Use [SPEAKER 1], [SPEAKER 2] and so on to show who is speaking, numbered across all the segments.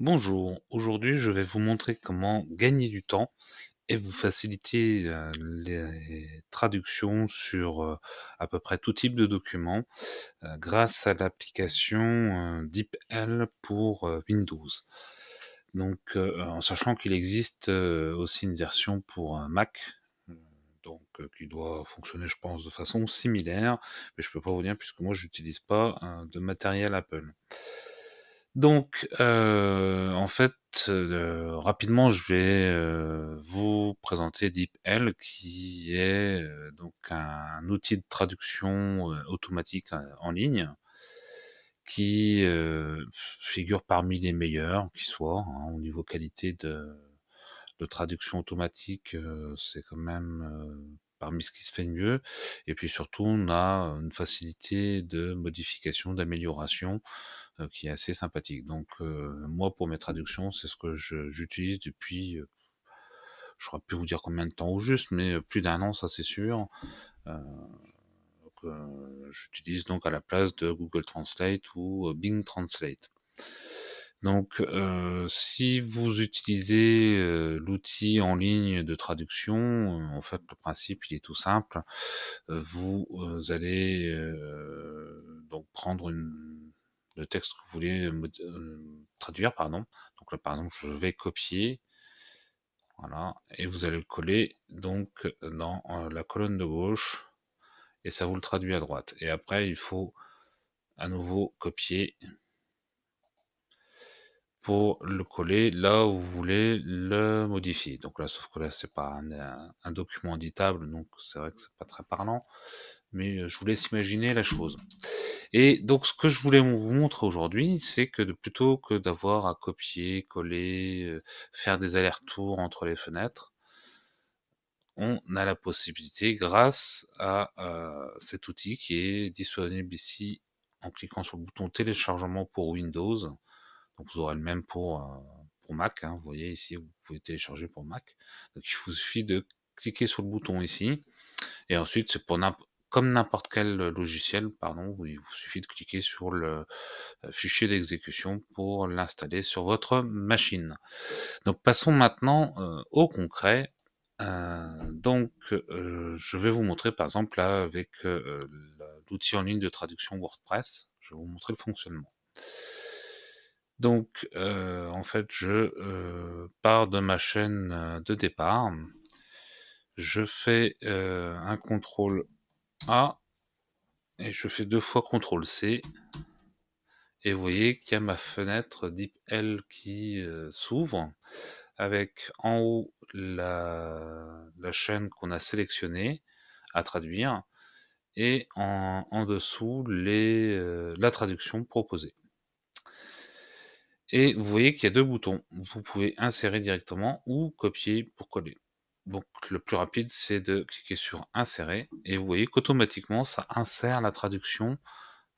[SPEAKER 1] Bonjour, aujourd'hui je vais vous montrer comment gagner du temps et vous faciliter euh, les traductions sur euh, à peu près tout type de documents euh, grâce à l'application DeepL pour Windows. Donc en sachant qu'il existe aussi une version pour un Mac, donc qui doit fonctionner je pense de façon similaire, mais je ne peux pas vous dire puisque moi je n'utilise pas de matériel Apple. Donc, euh, en fait, euh, rapidement, je vais euh, vous présenter DeepL, qui est donc un, outil de traduction automatique en ligne, qui figure parmi les meilleurs qui soient hein, au niveau qualité de, de traduction automatique. C'est quand même parmi ce qui se fait mieux. Et puis surtout, on a une facilité de modification, d'amélioration euh, qui est assez sympathique. Donc euh, moi, pour mes traductions, c'est ce que j'utilise depuis euh, je ne plus vous dire combien de temps au juste, mais plus d'un an, ça c'est sûr. Euh, J'utilise donc à la place de Google Translate ou Bing Translate. Donc, si vous utilisez l'outil en ligne de traduction, en fait, le principe il est tout simple. Vous, allez donc prendre une texte que vous voulez euh, traduire, pardon. Donc là, par exemple, je vais copier. Voilà. Et vous allez le coller donc dans euh, la colonne de gauche. Et ça vous le traduit à droite. Et après, il faut à nouveau copier pour le coller là où vous voulez le modifier. Donc là, sauf que là, c'est pas un, un, document éditable, donc c'est vrai que c'est pas très parlant mais euh, je vous laisse imaginer la chose. Et donc ce que je voulais vous montrer aujourd'hui, c'est que plutôt que d'avoir à copier, coller, euh, faire des allers-retours entre les fenêtres, on a la possibilité grâce à euh, cet outil qui est disponible ici en cliquant sur le bouton téléchargement pour Windows. Donc vous aurez le même pour, Mac. Hein. Vous voyez ici, vous pouvez télécharger pour Mac. Donc il vous suffit de cliquer sur le bouton ici. Et ensuite, c'est pour n'importe comme n'importe quel logiciel, pardon, il vous suffit de cliquer sur le fichier d'exécution pour l'installer sur votre machine. Donc passons maintenant au concret. donc je vais vous montrer par exemple là, avec l'outil en ligne de traduction WordPress, je vais vous montrer le fonctionnement. Donc en fait je pars de ma chaîne de départ, je fais un contrôle ah, et je fais deux fois CTRL C et vous voyez qu'il y a ma fenêtre DeepL qui euh, s'ouvre avec en haut la, chaîne qu'on a sélectionnée à traduire et en, dessous les, euh, la traduction proposée. Et vous voyez qu'il y a deux boutons. Vous pouvez insérer directement ou copier pour coller. Donc le plus rapide, c'est de cliquer sur insérer et vous voyez qu'automatiquement ça insère la traduction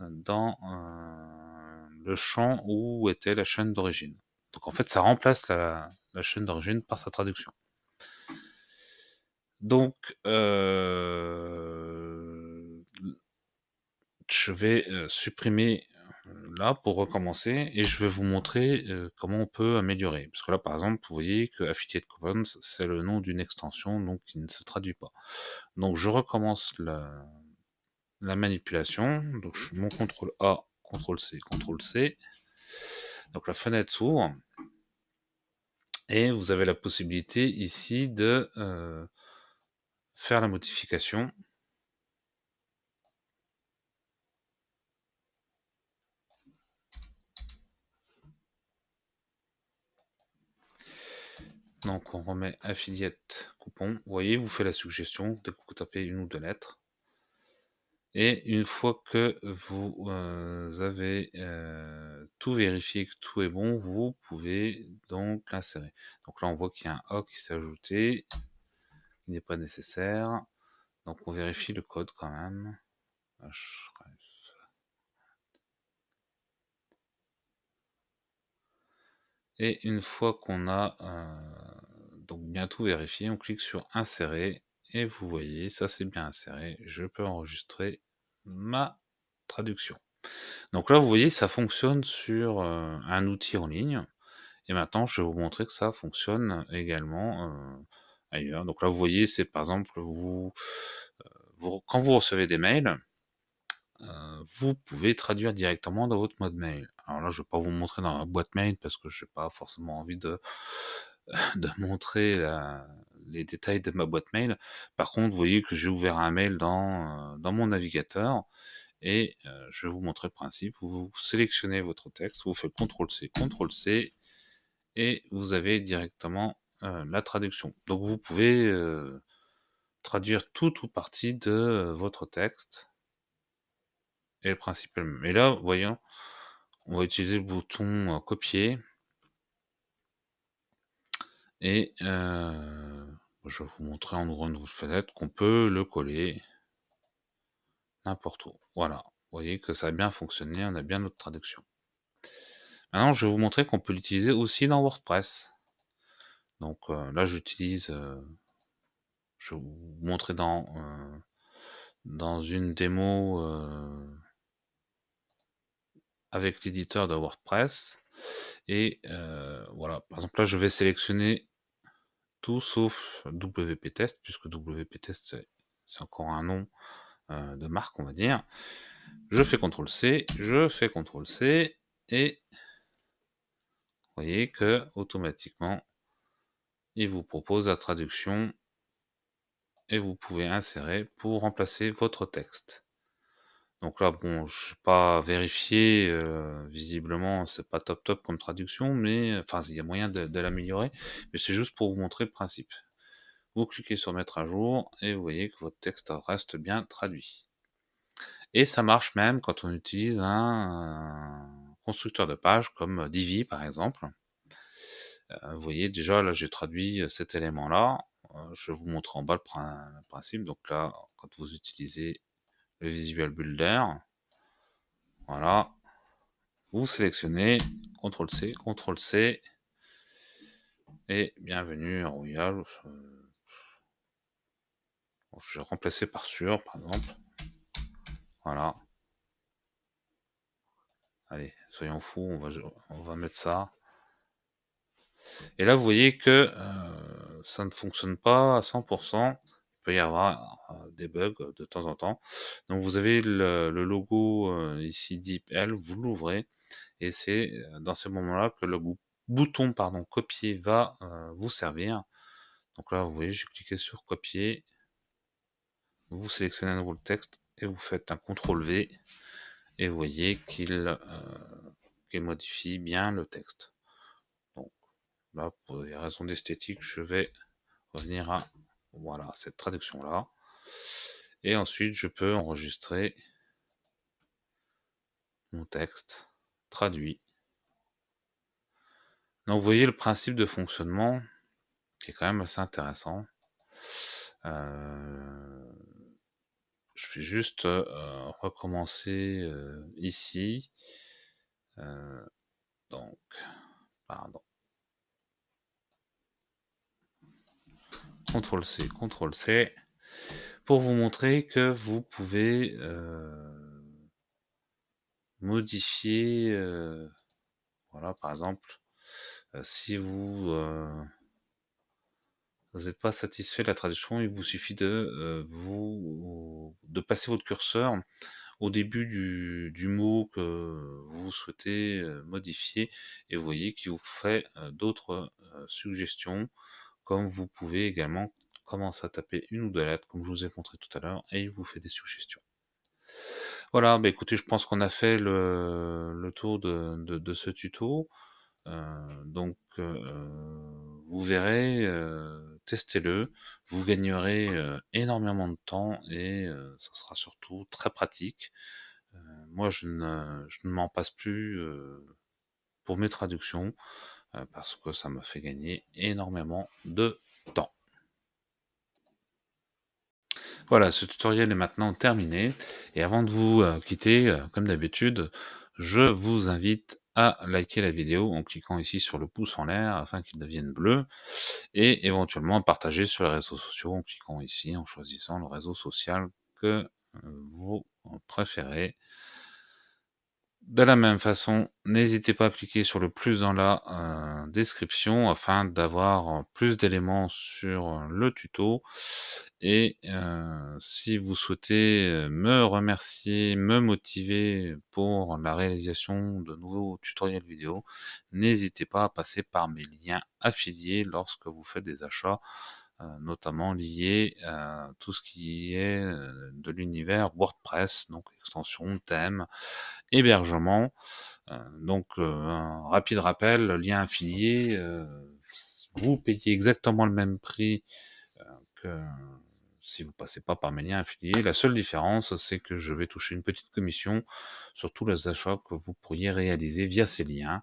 [SPEAKER 1] euh, dans euh, le champ où était la chaîne d'origine. Donc en fait, ça remplace la, chaîne d'origine par sa traduction. Donc euh, je vais supprimer là pour recommencer et je vais vous montrer comment on peut améliorer. Parce que là, par exemple, vous voyez que Affiliate Commons, c'est le nom d'une extension, donc qui ne se traduit pas. Donc je recommence la, manipulation. Donc je, mon contrôle A, contrôle C, contrôle C. Donc la fenêtre s'ouvre. Et vous avez la possibilité ici de faire la modification. Donc on remet affiliate coupon. Vous voyez, vous faites la suggestion de taper une ou deux lettres. Et une fois que vous euh, avez euh, tout vérifié, que tout est bon, vous pouvez donc l'insérer. Donc là, on voit qu'il y a un O qui s'est ajouté, qui n'est pas nécessaire. Donc on vérifie le code quand même. Et une fois qu'on a euh, donc bien tout vérifier, on clique sur insérer et vous voyez, ça c'est bien inséré, je peux enregistrer ma traduction. Donc là, vous voyez, ça fonctionne sur euh, un outil en ligne. Et maintenant, je vais vous montrer que ça fonctionne également euh, ailleurs. Donc là, vous voyez, c'est par exemple, vous, euh, vous, quand vous recevez des mails, vous pouvez traduire directement dans votre mode mail. Alors là, je ne vais pas vous montrer dans ma boîte mail parce que je n'ai pas forcément envie de de montrer la, les détails de ma boîte mail. Par contre, vous voyez que j'ai ouvert un mail dans, euh, dans mon navigateur et euh, je vais vous montrer le principe. Vous sélectionnez votre texte, vous faites CTRL-C, CTRL-C et vous avez directement euh, la traduction. Donc vous pouvez traduire toute ou partie de votre texte et le principe Et là, voyons, on va utiliser le bouton copier. Et euh, bah, je vais vous montrer en ouvrant une fenêtre qu'on peut le coller n'importe où. Voilà, vous voyez que ça a bien fonctionné, on a bien notre traduction. Maintenant, je vais vous montrer qu'on peut l'utiliser aussi dans WordPress. Donc euh, là, j'utilise, euh, je vais vous montrer dans, dans une démo avec l'éditeur de WordPress. Et euh, voilà, par exemple là, je vais sélectionner tout sauf WP test, puisque WP test, c'est encore un nom euh, de marque, on va dire. Je fais CTRL C, je fais CTRL C, et vous voyez que automatiquement, il vous propose la traduction et vous pouvez insérer pour remplacer votre texte. Donc là, bon, je vais pas vérifier. Euh, visiblement, c'est pas top top comme traduction, mais euh, enfin, il y a moyen de, l'améliorer. Mais c'est juste pour vous montrer le principe. Vous cliquez sur mettre à jour et vous voyez que votre texte reste bien traduit. Et ça marche même quand on utilise un constructeur de page comme euh, Divi par exemple. vous voyez déjà là j'ai traduit cet élément là. je vous montre en bas le principe. Donc là, quand vous utilisez le Visual Builder. Voilà. Vous sélectionnez CTRL-C, CTRL-C. Et bienvenue à Royal. Je vais remplacer par sur, par exemple. Voilà. Allez, soyons fous, on va, on va mettre ça. Et là, vous voyez que euh, ça ne fonctionne pas à 100% y avoir euh, des bugs euh, de temps en temps. Donc vous avez le, logo euh, ici ici DeepL, vous l'ouvrez et c'est dans ces moments-là que le bouton pardon, copier va vous servir. Donc là, vous voyez, je clique sur copier. Vous sélectionnez à nouveau le texte et vous faites un CTRL V et vous voyez qu'il modifie bien le texte. Donc là, pour des raisons d'esthétique, je vais revenir à voilà, cette traduction-là. Et ensuite, je peux enregistrer mon texte traduit. Donc, vous voyez le principe de fonctionnement qui est quand même assez intéressant. Euh, je vais juste euh, recommencer euh, ici. donc, pardon. CTRL C, CTRL C, pour vous montrer que vous pouvez euh, modifier, euh, voilà, par exemple, euh, si vous n'êtes pas satisfait de la traduction, il vous suffit de vous de passer votre curseur au début du, du, mot que vous souhaitez modifier et vous voyez qu'il vous fait d'autres suggestions comme vous pouvez également commencer à taper une ou deux lettres, comme je vous ai montré tout à l'heure, et il vous fait des suggestions. Voilà, bah écoutez, je pense qu'on a fait le, le tour de, ce tuto. Euh, donc, euh, vous verrez, euh, testez-le, vous gagnerez énormément de temps et ça sera surtout très pratique. moi, je ne m'en passe plus pour mes traductions. Euh, parce que ça me fait gagner énormément de temps. Voilà, ce tutoriel est maintenant terminé. Et avant de vous euh, quitter, euh, comme d'habitude, je vous invite à liker la vidéo en cliquant ici sur le pouce en l'air afin qu'il devienne bleu et éventuellement partager sur les réseaux sociaux en cliquant ici en choisissant le réseau social que vous préférez. De la même façon, n'hésitez pas à cliquer sur le plus dans la euh, description afin d'avoir euh, plus d'éléments sur euh, le tuto. Et si vous souhaitez me remercier, me motiver pour la réalisation de nouveaux tutoriels vidéo, n'hésitez pas à passer par mes liens affiliés lorsque vous faites des achats euh, notamment lié à tout ce qui est euh, de l'univers WordPress, donc extension, thème, hébergement. Euh, donc un rapide rappel, lien affilié, vous payez exactement le même prix que si vous passez pas par mes liens affiliés. La seule différence, c'est que je vais toucher une petite commission sur tous les achats que vous pourriez réaliser via ces liens,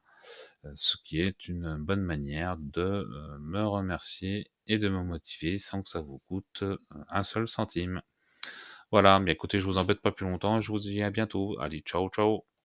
[SPEAKER 1] ce qui est une bonne manière de me remercier et de me motiver sans que ça vous coûte un seul centime. Voilà, mais écoutez, je vous embête pas plus longtemps, je vous dis à bientôt. Allez, ciao, ciao